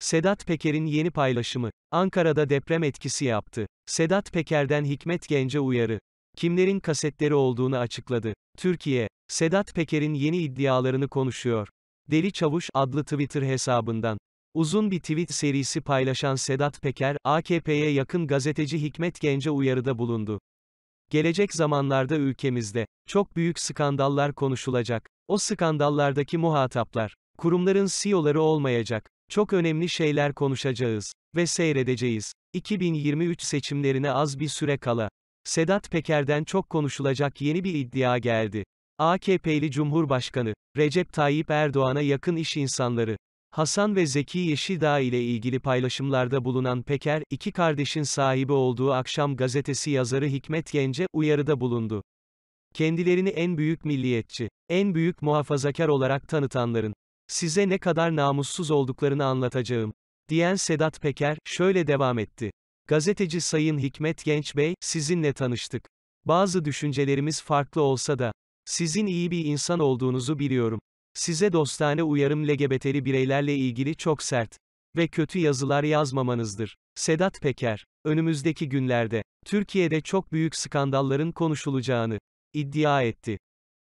Sedat Peker'in yeni paylaşımı. Ankara'da deprem etkisi yaptı. Sedat Peker'den Hikmet Gence uyarı. Kimlerin kasetleri olduğunu açıkladı. Türkiye, Sedat Peker'in yeni iddialarını konuşuyor. Deli Çavuş adlı Twitter hesabından. Uzun bir tweet serisi paylaşan Sedat Peker, AKP'ye yakın gazeteci Hikmet Gence uyarıda bulundu. Gelecek zamanlarda ülkemizde çok büyük skandallar konuşulacak. O skandallardaki muhataplar, kurumların CEO'ları olmayacak. Çok önemli şeyler konuşacağız ve seyredeceğiz. 2023 seçimlerine az bir süre kala Sedat Peker'den çok konuşulacak yeni bir iddia geldi. AKP'li Cumhurbaşkanı Recep Tayyip Erdoğan'a yakın iş insanları Hasan ve Zeki Yeşildağ ile ilgili paylaşımlarda bulunan Peker, iki kardeşin sahibi olduğu Akşam gazetesi yazarı Hikmet Gence, uyarıda bulundu. Kendilerini en büyük milliyetçi, en büyük muhafazakar olarak tanıtanların, Size ne kadar namussuz olduklarını anlatacağım. Diyen Sedat Peker, şöyle devam etti. Gazeteci Sayın Hikmet Genç Bey, sizinle tanıştık. Bazı düşüncelerimiz farklı olsa da, sizin iyi bir insan olduğunuzu biliyorum. Size dostane uyarım LGBT'li bireylerle ilgili çok sert ve kötü yazılar yazmamanızdır. Sedat Peker, önümüzdeki günlerde, Türkiye'de çok büyük skandalların konuşulacağını iddia etti.